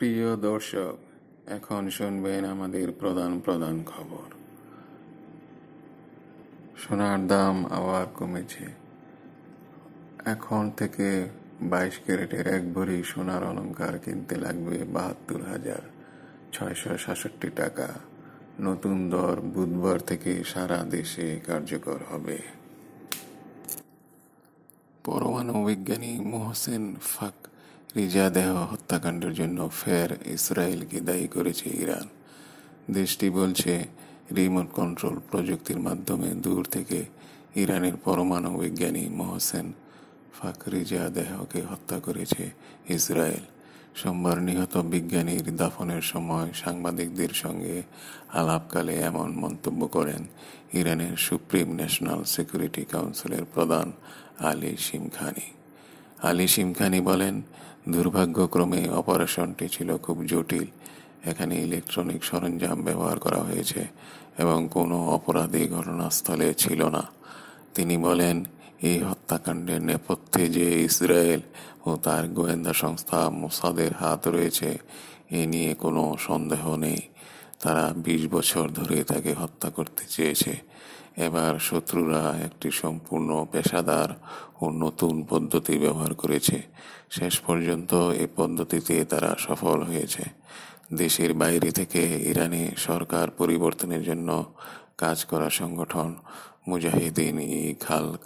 প্রিয় দর্শক এখন শুনবেন আমাদের প্রধান প্রধান খবর সোনার দাম আবার কমেছে এখন থেকে বাইশ ক্যারেটের এক ভরি সোনার অলঙ্কার কিনতে লাগবে বাহাত্তর হাজার ছয়শো সাতষট্টি টাকা নতুন দর বুধবার থেকে সারা দেশে কার্যকর হবে পরমাণু বিজ্ঞানী মোহসেন ফাক রিজাদেহ হত্যাকাণ্ডের জন্য ফের ইসরায়েলকে দায়ী করেছে ইরান দেশটি বলছে রিমোট কন্ট্রোল প্রযুক্তির মাধ্যমে দূর থেকে ইরানের পরমাণু বিজ্ঞানী মোহসেন ফাকরিজাদেহকে হত্যা করেছে ইসরায়েল সোমবার নিহত বিজ্ঞানীর দাফনের সময় সাংবাদিকদের সঙ্গে আলাপকালে এমন মন্তব্য করেন ইরানের সুপ্রিম ন্যাশনাল সিকিউরিটি কাউন্সিলের প্রধান আলী শিমখানি আলী শিমখানি বলেন দুর্ভাগ্যক্রমে অপারেশনটি ছিল খুব জটিল এখানে ইলেকট্রনিক সরঞ্জাম ব্যবহার করা হয়েছে এবং কোনো অপরাধী ঘটনাস্থলে ছিল না তিনি বলেন এই হত্যাকাণ্ডের নেপথ্যে যে ইসরায়েল ও তার গোয়েন্দা সংস্থা মোসাদের হাত রয়েছে এ নিয়ে কোনো সন্দেহ নেই তারা ২০ বছর ধরে তাকে হত্যা করতে চেয়েছে এবার শত্রুরা একটি সম্পূর্ণ পেশাদার ও নতুন পদ্ধতি ব্যবহার করেছে শেষ পর্যন্ত এ পদ্ধতিতে তারা সফল হয়েছে দেশের বাইরে থেকে ইরানে সরকার পরিবর্তনের জন্য কাজ করা সংগঠন মুজাহিদিন ই খালক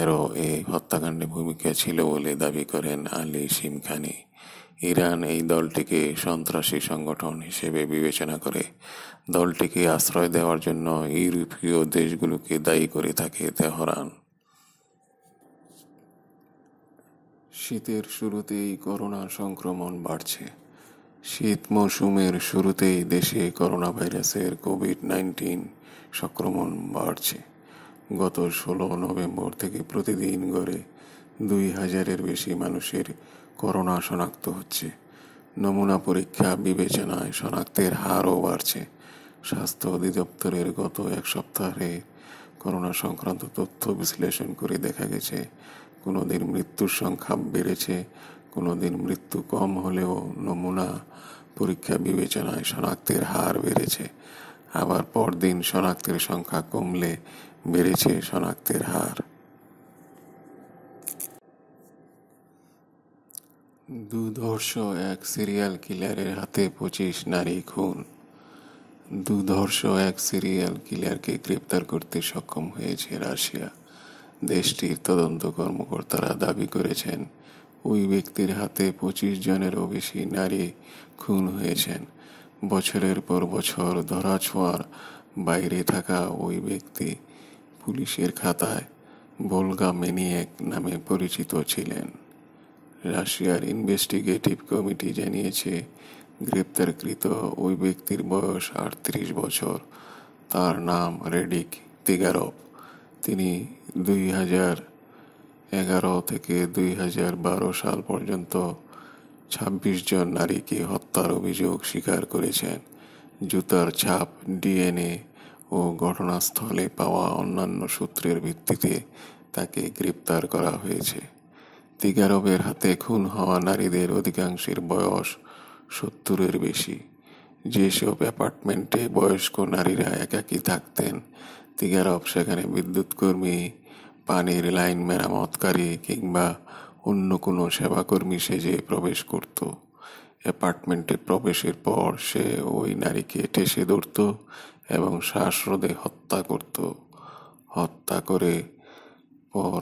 এরও এই হত্যাকাণ্ডে ভূমিকা ছিল বলে দাবি করেন আলী সিমখানি ইরান এই দলটিকে সন্ত্রাসী সংগঠন হিসেবে বিবেচনা করে দলটিকে আশ্রয় দেওয়ার জন্য ইউরোপীয় দেশগুলোকে দায়ী করে থাকে তেহরান শীতের শুরুতেই করোনা সংক্রমণ বাড়ছে শীত মৌসুমের শুরুতেই দেশে করোনা ভাইরাসের কোভিড নাইন্টিন সংক্রমণ বাড়ছে গত ষোলো নভেম্বর থেকে প্রতিদিন গড়ে দুই হাজারের বেশি মানুষের করোনা শনাক্ত হচ্ছে নমুনা পরীক্ষা বিবেচনায় শনাক্তের হারও বাড়ছে স্বাস্থ্য অধিদপ্তরের গত এক সপ্তাহে করোনা সংক্রান্ত তথ্য বিশ্লেষণ করে দেখা গেছে কোনো দিন মৃত্যুর সংখ্যা বেড়েছে কোনো দিন মৃত্যু কম হলেও নমুনা পরীক্ষা বিবেচনায় শনাক্তের হার বেড়েছে আবার পরদিন শনাক্তের সংখ্যা কমলে বেড়েছে শনাক্তের হার দুর্ধর্ষ এক সিরিয়াল কিলারের হাতে পঁচিশ নারী খুন দুর্ধর্ষ এক সিরিয়াল কিলারকে গ্রেপ্তার করতে সক্ষম হয়েছে রাশিয়া দেশটির তদন্ত কর্মকর্তারা দাবি করেছেন ওই ব্যক্তির হাতে পঁচিশ জনেরও বেশি নারী খুন হয়েছেন বছরের পর বছর ধরাছোঁয়ার বাইরে থাকা ওই ব্যক্তি পুলিশের খাতায় বোলগা মেনিয়েক নামে পরিচিত ছিলেন রাশিয়ার ইনভেস্টিগেটিভ কমিটি জানিয়েছে গ্রেপ্তারকৃত ওই ব্যক্তির বয়স আটত্রিশ বছর তার নাম রেডিক তিগারব তিনি দুই হাজার এগারো থেকে দুই হাজার বারো সাল পর্যন্ত ছাব্বিশ জন নারীকে হত্যার অভিযোগ স্বীকার করেছেন জুতার ছাপ ডিএনএ ও ঘটনাস্থলে পাওয়া অন্যান্য সূত্রের ভিত্তিতে তাকে গ্রেপ্তার করা হয়েছে কর্তৃক আরবের হাতে খুন হওয়া নারীদের অধিকাংশের বয়স সত্তরের বেশি যেসব অ্যাপার্টমেন্টে বয়স্ক নারীরা একাকী থাকতেন তিগারব সেখানে বিদ্যুৎকর্মী পানির লাইন মেরামতকারী কিংবা অন্য কোনো সেবাকর্মী সেজে প্রবেশ করত অ্যাপার্টমেন্টে প্রবেশের পর সে ওই নারীকে ঠেসে ধরত এবং শ্বাসরোধে হত্যা করত হত্যা করে পর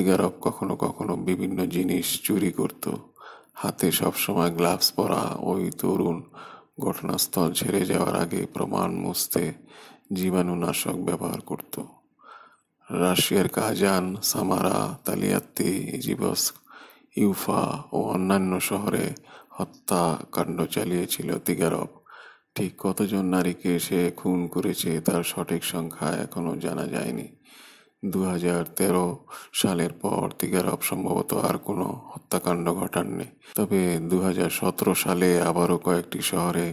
ব্যক্তিগারক কখনো কখনো বিভিন্ন জিনিস চুরি করত হাতে সবসময় গ্লাভস পরা ওই তরুণ ঘটনাস্থল ছেড়ে যাওয়ার আগে প্রমাণ মুছতে জীবাণুনাশক ব্যবহার করত রাশিয়ার কাজান সামারা তালিয়াত্তি ইজিবস ইউফা ও অন্যান্য শহরে হত্যাকাণ্ড চালিয়েছিল তিগারব ঠিক কতজন নারীকে সে খুন করেছে তার সঠিক সংখ্যা এখনও জানা যায়নি দু সালের পর তিগারব সম্ভবত আর কোনো হত্যাকাণ্ড ঘটাননি তবে দু সালে আবারও কয়েকটি শহরে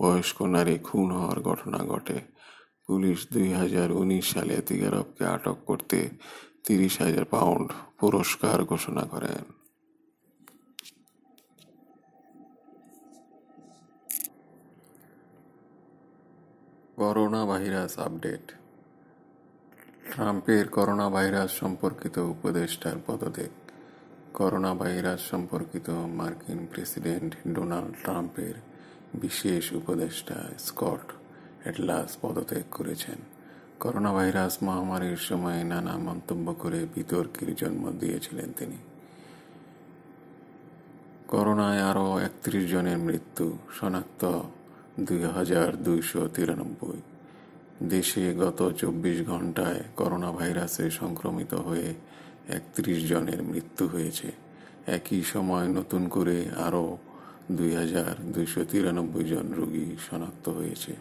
বয়স্ক নারী খুন হওয়ার ঘটনা ঘটে পুলিশ দুই সালে তিগারবকে আটক করতে তিরিশ হাজার পাউন্ড পুরস্কার ঘোষণা করেন করোনা ভাইরাস আপডেট ট্রাম্পের করোনা ভাইরাস সম্পর্কিত উপদেষ্টার পদত্যাগ করোনা ভাইরাস সম্পর্কিত মার্কিন প্রেসিডেন্ট ডোনাল্ড ট্রাম্পের বিশেষ উপদেষ্টা স্কট অ্যাটলাস পদত্যাগ করেছেন করোনা ভাইরাস মহামারীর সময় নানা মন্তব্য করে বিতর্কের জন্ম দিয়েছিলেন তিনি করোনায় আরও একত্রিশ জনের মৃত্যু শনাক্ত দুই হাজার দুইশো তিরানব্বই দেশে গত চব্বিশ ঘন্টায় করোনা ভাইরাসে সংক্রমিত হয়ে একত্রিশ জনের মৃত্যু হয়েছে একই সময় নতুন করে আরও দুই হাজার দুইশো তিরানব্বই জন রোগী শনাক্ত হয়েছে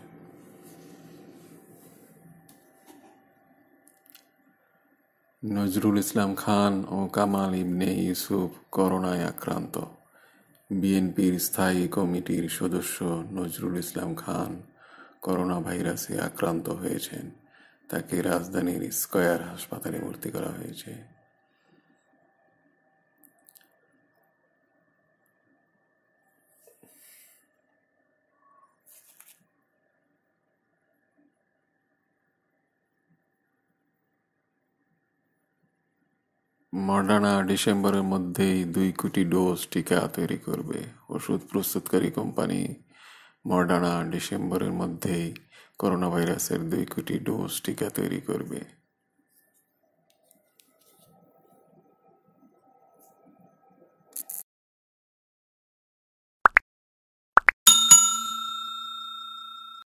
নজরুল ইসলাম খান ও কামাল ইবনে ইউসুফ করোনায় আক্রান্ত বিএনপির স্থায়ী কমিটির সদস্য নজরুল ইসলাম খান করোনা ভাইরাসে আক্রান্ত হয়েছেন তাকে রাজধানীর স্কয়ার হাসপাতালে ভর্তি করা হয়েছে মডানা ডিসেম্বরের মধ্যেই দুই কোটি ডোজ টিকা তৈরি করবে ওষুধ প্রস্তুতকারী কোম্পানি মডার্না ডিসেম্বরের মধ্যেই করোনাভাইরাসের দুই কোটি ডোজ টিকা তৈরি করবে